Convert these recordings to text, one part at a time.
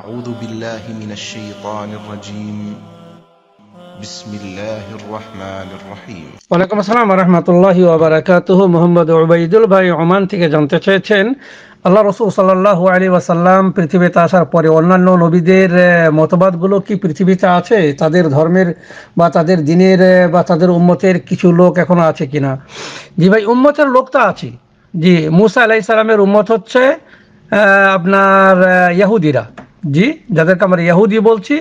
أعوذ بالله من الشيطان الرجيم بسم الله الرحمن الرحيم ওয়ালাইকুম السلام ورحمة الله وبركاته محمد عبيد উবাইদুল عمان ওমান থেকে জানতে আল্লাহ রসুল সাল্লাল্লাহু আলী ওয়াসাল্লাম পৃথিবীতে আসার পরে অন্যান্য নবীদের মতবাদগুলো কি পৃথিবীতে আছে তাদের ধর্মের বা তাদের দিনের বা তাদের উম্মতের কিছু লোক এখনো আছে কিনা জি ভাই উম্মতের লোক তো আছে জি মুসা আলাইসালামের সালামের উম্মত হচ্ছে আপনার ইয়াহুদিরা জি যাদেরকে আমরা ইয়াহুদি বলছি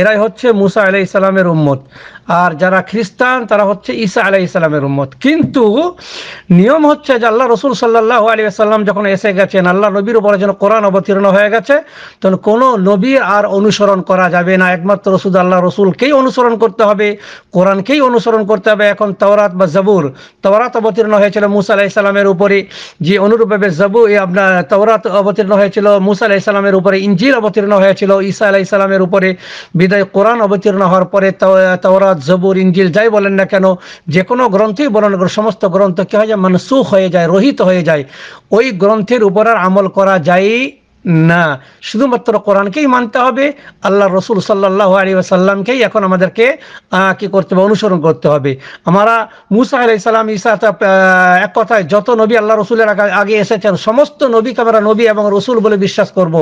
এরাই হচ্ছে মুসা আলাই ইসলামের উম্মত আর যারা খ্রিস্টান তারা হচ্ছে ঈসা আলাই ইসলামের উম্মত কিন্তু নিয়ম হচ্ছে যে আল্লাহ রসুল সাল্লাহ আলী আসাল্লাম যখন এসে গেছেন আল্লাহ নবীর উপরে যেন কোরআন অবতীর্ণ হয়ে গেছে তখন কোনো নবী আর অনুসরণ করা যাবে না একমাত্র শুধু আল্লাহ রসুলকেই অনুসরণ করতে হবে কোরআনকেই অনুসরণ করতে হবে এখন তাওরাত বা জবুর তাওরাত অবতীর্ণ হয়েছিল মুসা আলাহ ইসলামের উপরে যে অনুরূপভাবে জবু জাবু আপনার তাওরাত অবতীর্ণ হয়েছিল মুসা আলাহ ইসলামের উপরে ইঞ্জিল অবতীর্ণ হয়েছিল ঈসা আলাহ ইসলামের উপরে বিদায় কোরআন অবতীর্ণ হওয়ার পরে তাওরাত তাওরাত জবুর ইঞ্জিল যাই বলেন না কেন যে কোনো গ্রন্থই বলেন সমস্ত গ্রন্থ কী হয়ে যায় সুখ হয়ে যায় রহিত হয়ে যায় ওই গ্রন্থের উপর আর আমল করা যায় না শুধুমাত্র কোরআনকেই মানতে হবে আল্লাহ রসুল সাল্লাহ আলী আসাল্লামকেই এখন আমাদেরকে কি করতে হবে অনুসরণ করতে হবে আমরা মুসা আলি সাল্লাম ইসা এক কথায় যত নবী আল্লাহ রসুলের আগে এসেছেন সমস্ত নবীকে আমরা নবী এবং রসুল বলে বিশ্বাস করব।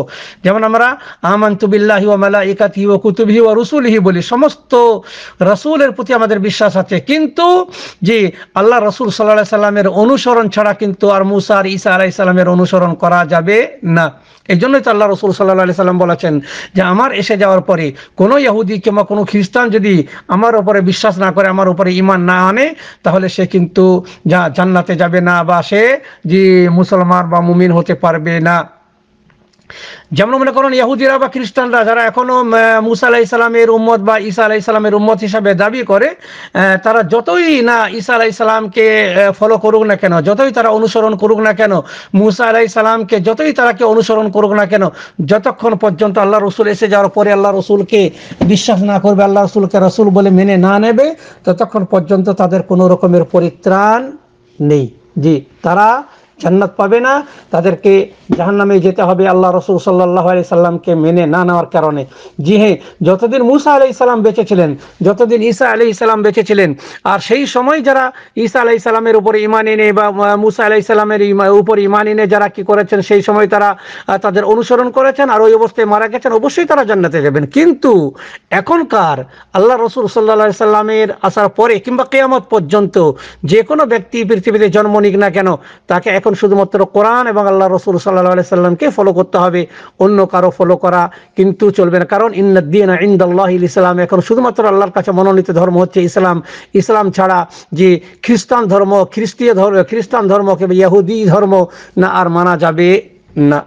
যেমন আমরা আমান তুবিল্লাহি ও মালা ইকাত ও কুতুবি ও রসুলহি বলি সমস্ত রসুলের প্রতি আমাদের বিশ্বাস আছে কিন্তু যে আল্লাহ রসুল সাল্লাহ সাল্লামের অনুসরণ ছাড়া কিন্তু আর মুসা আর ইসা আলাই সাল্লামের অনুসরণ করা যাবে না এই জন্যই তো আল্লাহ রসুল সাল্লাহ আলি সাল্লাম বলেছেন যে আমার এসে যাওয়ার পরে কোনো ইহুদি কিংবা কোনো খ্রিস্টান যদি আমার ওপরে বিশ্বাস না করে আমার উপরে ইমান না আনে তাহলে সে কিন্তু যা জান্নাতে যাবে না বা সে যে মুসলমান বা মুমিন হতে পারবে না যেমন মনে করেন ইয়াহুদিরা বা খ্রিস্টানরা যারা এখনো মুসা আলাহ ইসলামের উম্মত বা ঈসা আলাহ ইসলামের উম্মত হিসাবে দাবি করে তারা যতই না ঈসা আলাহ ইসলামকে ফলো করুক না কেন যতই তারা অনুসরণ করুক না কেন মুসা আলাহ ইসলামকে যতই তারাকে অনুসরণ করুক না কেন যতক্ষণ পর্যন্ত আল্লাহ রসুল এসে যাওয়ার পরে আল্লাহ রসুলকে বিশ্বাস না করবে আল্লাহ রসুলকে রসুল বলে মেনে না নেবে ততক্ষণ পর্যন্ত তাদের কোনো রকমের পরিত্রাণ নেই জি তারা জান্নাত পাবে না তাদেরকে জাহান নামে যেতে হবে আল্লাহ রসুল সাল্লাহ আলি সাল্লামকে মেনে না নেওয়ার কারণে জি হ্যাঁ যতদিন মুসা আলি সাল্লাম বেঁচে ছিলেন যতদিন ঈসা আলি সাল্লাম বেঁচে ছিলেন আর সেই সময় যারা ঈসা আলি সাল্লামের উপরে ইমান এনে বা মুসা আলি সাল্লামের উপর ইমান এনে যারা কি করেছেন সেই সময় তারা তাদের অনুসরণ করেছেন আর ওই অবস্থায় মারা গেছেন অবশ্যই তারা জান্নাতে যাবেন কিন্তু এখনকার আল্লাহ রসুল সাল্লাহ আলি সাল্লামের আসার পরে কিংবা কেয়ামত পর্যন্ত যে কোনো ব্যক্তি পৃথিবীতে জন্ম নিক না কেন তাকে এখন তখন শুধুমাত্র কোরআন এবং আল্লাহ রসুল সাল্লাহ সাল্লামকে ফলো করতে হবে অন্য কারো ফলো করা কিন্তু চলবে না কারণ ইন্দিন ইন্দাল্লাহ ইসলাম এখন শুধুমাত্র আল্লাহর কাছে মনোনীত ধর্ম হচ্ছে ইসলাম ইসলাম ছাড়া যে খ্রিস্টান ধর্ম খ্রিস্টীয় ধর্ম খ্রিস্টান কেবল ইয়াহুদি ধর্ম না আর মানা যাবে না